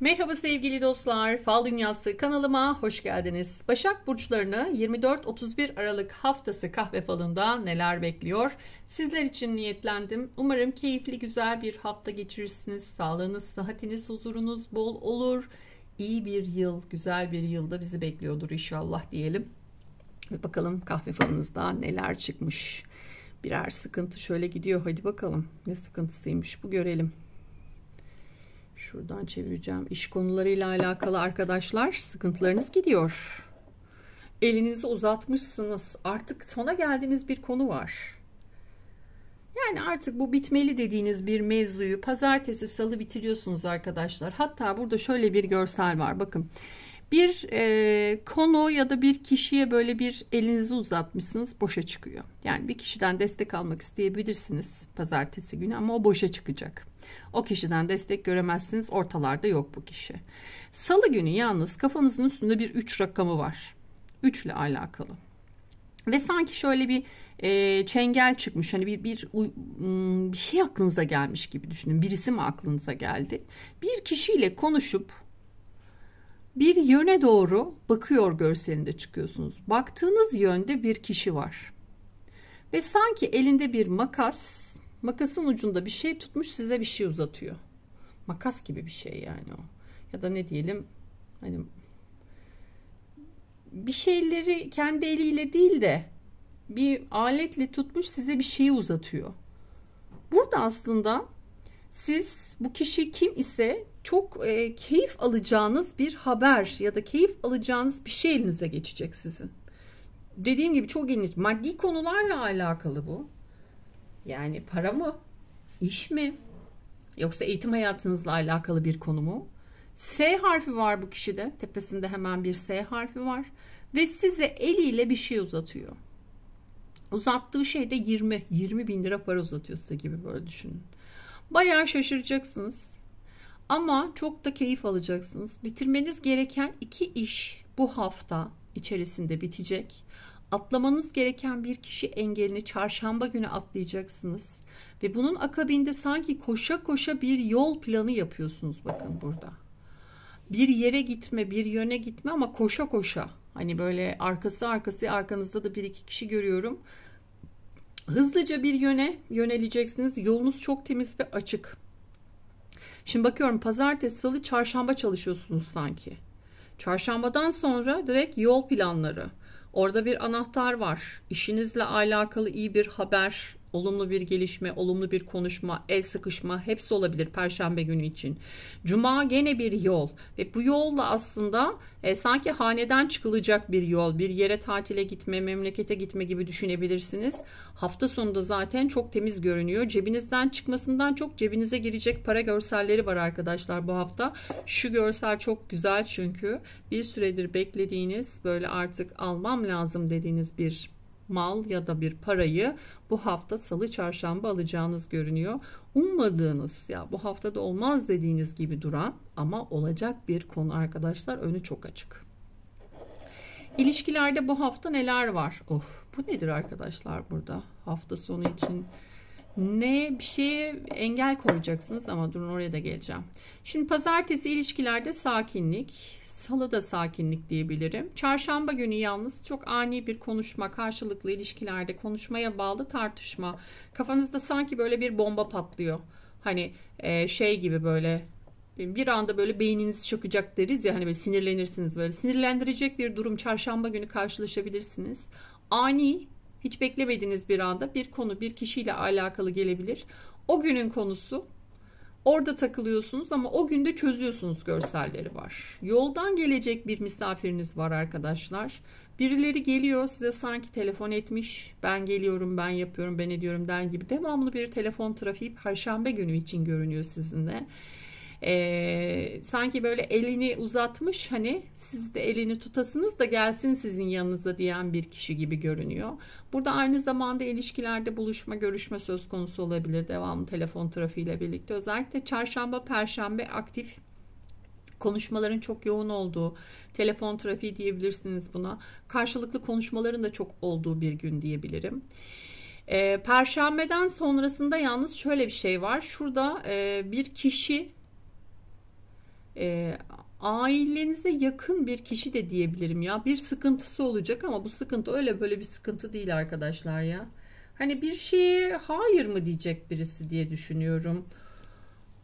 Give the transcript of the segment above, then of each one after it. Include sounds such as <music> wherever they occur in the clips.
Merhaba sevgili dostlar. Fal Dünyası kanalıma hoş geldiniz. Başak burçlarını 24-31 Aralık haftası kahve falında neler bekliyor? Sizler için niyetlendim. Umarım keyifli güzel bir hafta geçirirsiniz. Sağlığınız, sıhhatiniz, huzurunuz bol olur. İyi bir yıl, güzel bir yılda bizi bekliyordur inşallah diyelim. Ve bakalım kahve falınızda neler çıkmış. Birer sıkıntı şöyle gidiyor. Hadi bakalım ne sıkıntısıymış bu görelim. Şuradan çevireceğim. İş konularıyla alakalı arkadaşlar sıkıntılarınız gidiyor. Elinizi uzatmışsınız. Artık sona geldiğiniz bir konu var. Yani artık bu bitmeli dediğiniz bir mevzuyu pazartesi salı bitiriyorsunuz arkadaşlar. Hatta burada şöyle bir görsel var. Bakın bir e, konu ya da bir kişiye böyle bir elinizi uzatmışsınız boşa çıkıyor. Yani bir kişiden destek almak isteyebilirsiniz pazartesi günü ama o boşa çıkacak. O kişiden destek göremezsiniz ortalarda yok bu kişi. Salı günü yalnız kafanızın üstünde bir 3 rakamı var. 3 ile alakalı. Ve sanki şöyle bir e, çengel çıkmış hani bir, bir hmm, bir şey aklınıza gelmiş gibi düşünün birisi mi aklınıza geldi bir kişiyle konuşup bir yöne doğru bakıyor görselinde çıkıyorsunuz. Baktığınız yönde bir kişi var. Ve sanki elinde bir makas, makasın ucunda bir şey tutmuş size bir şey uzatıyor. Makas gibi bir şey yani o. Ya da ne diyelim hani bir şeyleri kendi eliyle değil de bir aletle tutmuş size bir şeyi uzatıyor. Burada aslında siz bu kişi kim ise çok e, keyif alacağınız bir haber ya da keyif alacağınız bir şey elinize geçecek sizin. Dediğim gibi çok ilginç. Maddi konularla alakalı bu. Yani para mı? İş mi? Yoksa eğitim hayatınızla alakalı bir konu mu? S harfi var bu kişide. Tepesinde hemen bir S harfi var. Ve size eliyle bir şey uzatıyor. Uzattığı şey de 20. 20 bin lira para uzatıyor size gibi böyle düşünün. Bayağı şaşıracaksınız. Ama çok da keyif alacaksınız. Bitirmeniz gereken iki iş bu hafta içerisinde bitecek. Atlamanız gereken bir kişi engelini çarşamba günü atlayacaksınız. Ve bunun akabinde sanki koşa koşa bir yol planı yapıyorsunuz bakın burada. Bir yere gitme, bir yöne gitme ama koşa koşa. Hani böyle arkası arkası arkanızda da bir iki kişi görüyorum. Hızlıca bir yöne yöneleceksiniz. Yolunuz çok temiz ve açık. Şimdi bakıyorum pazartesi, salı, çarşamba çalışıyorsunuz sanki. Çarşambadan sonra direkt yol planları. Orada bir anahtar var. İşinizle alakalı iyi bir haber olumlu bir gelişme, olumlu bir konuşma, el sıkışma hepsi olabilir perşembe günü için. Cuma gene bir yol ve bu yolla aslında e, sanki haneden çıkılacak bir yol. Bir yere tatile gitme, memlekete gitme gibi düşünebilirsiniz. Hafta sonunda zaten çok temiz görünüyor. Cebinizden çıkmasından çok cebinize girecek para görselleri var arkadaşlar bu hafta. Şu görsel çok güzel çünkü bir süredir beklediğiniz böyle artık almam lazım dediğiniz bir mal ya da bir parayı bu hafta salı çarşamba alacağınız görünüyor. Ummadığınız ya bu haftada olmaz dediğiniz gibi duran ama olacak bir konu arkadaşlar önü çok açık. İlişkilerde bu hafta neler var? Of bu nedir arkadaşlar burada hafta sonu için? ne bir şeye engel koyacaksınız ama durun oraya da geleceğim. Şimdi pazartesi ilişkilerde sakinlik, salı da sakinlik diyebilirim. Çarşamba günü yalnız çok ani bir konuşma, karşılıklı ilişkilerde konuşmaya bağlı tartışma. Kafanızda sanki böyle bir bomba patlıyor. Hani e, şey gibi böyle bir anda böyle beyniniz çakacak deriz ya hani böyle sinirlenirsiniz böyle sinirlendirecek bir durum çarşamba günü karşılaşabilirsiniz. Ani hiç beklemediğiniz bir anda bir konu bir kişiyle alakalı gelebilir. O günün konusu Orada takılıyorsunuz ama o günde çözüyorsunuz görselleri var. Yoldan gelecek bir misafiriniz var arkadaşlar. Birileri geliyor size sanki telefon etmiş. Ben geliyorum, ben yapıyorum, ben ediyorum der gibi. Devamlı bir telefon trafiği perşembe günü için görünüyor sizinle e, sanki böyle elini uzatmış hani siz de elini tutasınız da gelsin sizin yanınıza diyen bir kişi gibi görünüyor. Burada aynı zamanda ilişkilerde buluşma görüşme söz konusu olabilir devamlı telefon trafiğiyle birlikte özellikle çarşamba perşembe aktif konuşmaların çok yoğun olduğu, telefon trafiği diyebilirsiniz buna. Karşılıklı konuşmaların da çok olduğu bir gün diyebilirim. E, Perşembeden sonrasında yalnız şöyle bir şey var. Şurada e, bir kişi e, ailenize yakın bir kişi de diyebilirim ya. Bir sıkıntısı olacak ama bu sıkıntı öyle böyle bir sıkıntı değil arkadaşlar ya. Hani bir şeye hayır mı diyecek birisi diye düşünüyorum.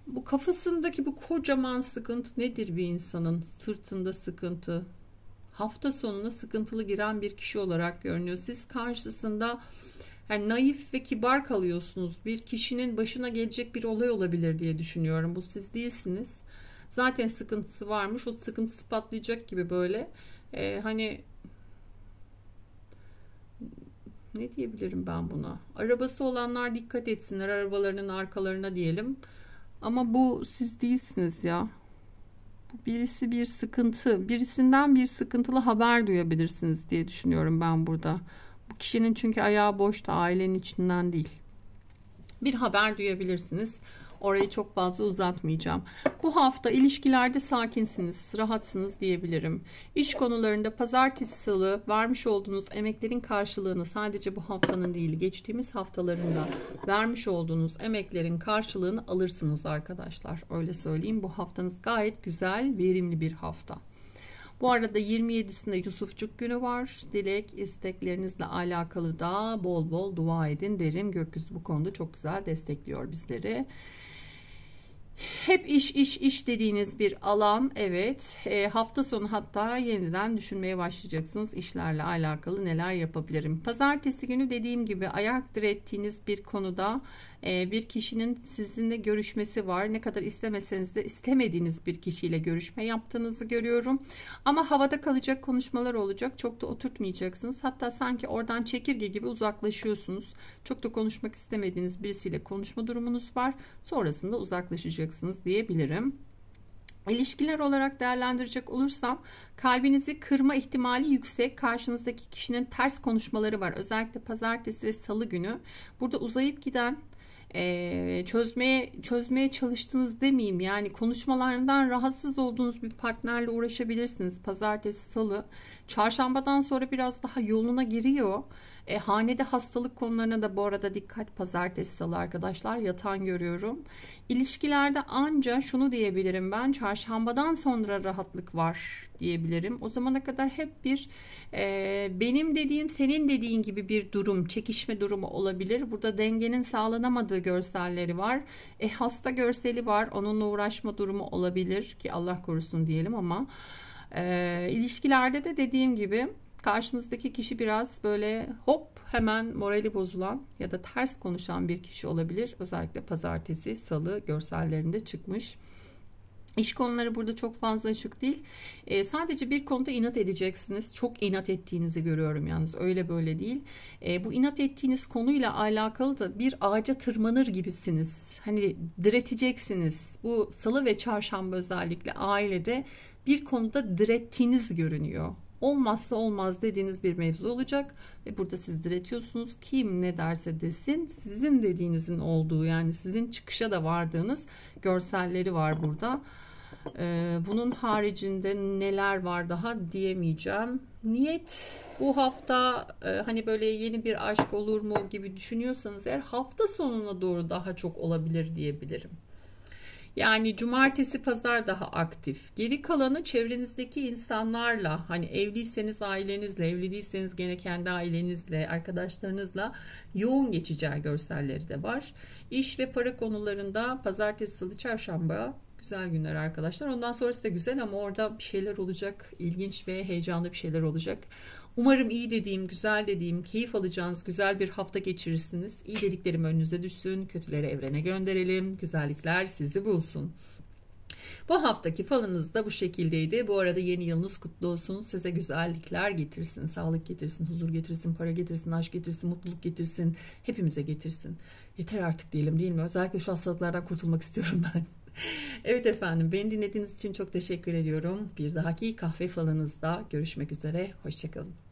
Bu kafasındaki bu kocaman sıkıntı nedir bir insanın? Sırtında sıkıntı. Hafta sonuna sıkıntılı giren bir kişi olarak görünüyor. Siz karşısında yani naif ve kibar kalıyorsunuz. Bir kişinin başına gelecek bir olay olabilir diye düşünüyorum. Bu siz değilsiniz. Zaten sıkıntısı varmış. O sıkıntısı patlayacak gibi böyle. E, hani ne diyebilirim ben buna? Arabası olanlar dikkat etsinler arabalarının arkalarına diyelim. Ama bu siz değilsiniz ya. Birisi bir sıkıntı, birisinden bir sıkıntılı haber duyabilirsiniz diye düşünüyorum ben burada. Bu kişinin çünkü ayağı boşta, ailenin içinden değil. Bir haber duyabilirsiniz. Orayı çok fazla uzatmayacağım. Bu hafta ilişkilerde sakinsiniz, rahatsınız diyebilirim. İş konularında pazartesi salı vermiş olduğunuz emeklerin karşılığını sadece bu haftanın değil geçtiğimiz haftalarında vermiş olduğunuz emeklerin karşılığını alırsınız arkadaşlar. Öyle söyleyeyim bu haftanız gayet güzel, verimli bir hafta. Bu arada 27'sinde Yusufçuk günü var. Dilek isteklerinizle alakalı da bol bol dua edin derim. Gökyüzü bu konuda çok güzel destekliyor bizleri hep iş iş iş dediğiniz bir alan evet e, hafta sonu hatta yeniden düşünmeye başlayacaksınız işlerle alakalı neler yapabilirim. Pazartesi günü dediğim gibi ayak direttiğiniz bir konuda ee, bir kişinin sizinle görüşmesi var. Ne kadar istemeseniz de istemediğiniz bir kişiyle görüşme yaptığınızı görüyorum. Ama havada kalacak konuşmalar olacak. Çok da oturtmayacaksınız. Hatta sanki oradan çekirge gibi uzaklaşıyorsunuz. Çok da konuşmak istemediğiniz birisiyle konuşma durumunuz var. Sonrasında uzaklaşacaksınız diyebilirim. İlişkiler olarak değerlendirecek olursam kalbinizi kırma ihtimali yüksek. Karşınızdaki kişinin ters konuşmaları var. Özellikle pazartesi ve salı günü. Burada uzayıp giden çözmeye çözmeye çalıştınız demeyeyim yani konuşmalarından rahatsız olduğunuz bir partnerle uğraşabilirsiniz pazartesi salı çarşambadan sonra biraz daha yoluna giriyor e, hanede hastalık konularına da bu arada dikkat pazartesi salı arkadaşlar yatan görüyorum. İlişkilerde anca şunu diyebilirim ben çarşambadan sonra rahatlık var diyebilirim. O zamana kadar hep bir e, benim dediğim senin dediğin gibi bir durum çekişme durumu olabilir. Burada dengenin sağlanamadığı görselleri var. E, hasta görseli var onunla uğraşma durumu olabilir ki Allah korusun diyelim ama e, ilişkilerde de dediğim gibi karşınızdaki kişi biraz böyle hop hemen morali bozulan ya da ters konuşan bir kişi olabilir. Özellikle pazartesi, salı görsellerinde çıkmış. İş konuları burada çok fazla ışık değil. E, sadece bir konuda inat edeceksiniz. Çok inat ettiğinizi görüyorum yalnız. Öyle böyle değil. E, bu inat ettiğiniz konuyla alakalı da bir ağaca tırmanır gibisiniz. Hani direteceksiniz. Bu salı ve çarşamba özellikle ailede bir konuda direttiğiniz görünüyor olmazsa olmaz dediğiniz bir mevzu olacak ve burada siz diretiyorsunuz kim ne derse desin sizin dediğinizin olduğu yani sizin çıkışa da vardığınız görselleri var burada ee, bunun haricinde neler var daha diyemeyeceğim niyet bu hafta e, hani böyle yeni bir aşk olur mu gibi düşünüyorsanız eğer hafta sonuna doğru daha çok olabilir diyebilirim yani cumartesi pazar daha aktif. Geri kalanı çevrenizdeki insanlarla hani evliyseniz ailenizle, evli değilseniz gene kendi ailenizle, arkadaşlarınızla yoğun geçeceği görselleri de var. İş ve para konularında pazartesi, salı, çarşamba güzel günler arkadaşlar. Ondan sonrası da güzel ama orada bir şeyler olacak. ilginç ve heyecanlı bir şeyler olacak. Umarım iyi dediğim, güzel dediğim, keyif alacağınız güzel bir hafta geçirirsiniz. İyi dediklerim önünüze düşsün, kötüleri evrene gönderelim, güzellikler sizi bulsun. Bu haftaki falınız da bu şekildeydi. Bu arada yeni yılınız kutlu olsun. Size güzellikler getirsin, sağlık getirsin, huzur getirsin, para getirsin, aşk getirsin, mutluluk getirsin. Hepimize getirsin. Yeter artık diyelim değil mi? Özellikle şu hastalıklardan kurtulmak istiyorum <laughs> ben. <laughs> evet efendim beni dinlediğiniz için çok teşekkür ediyorum. Bir dahaki kahve falınızda görüşmek üzere. Hoşçakalın.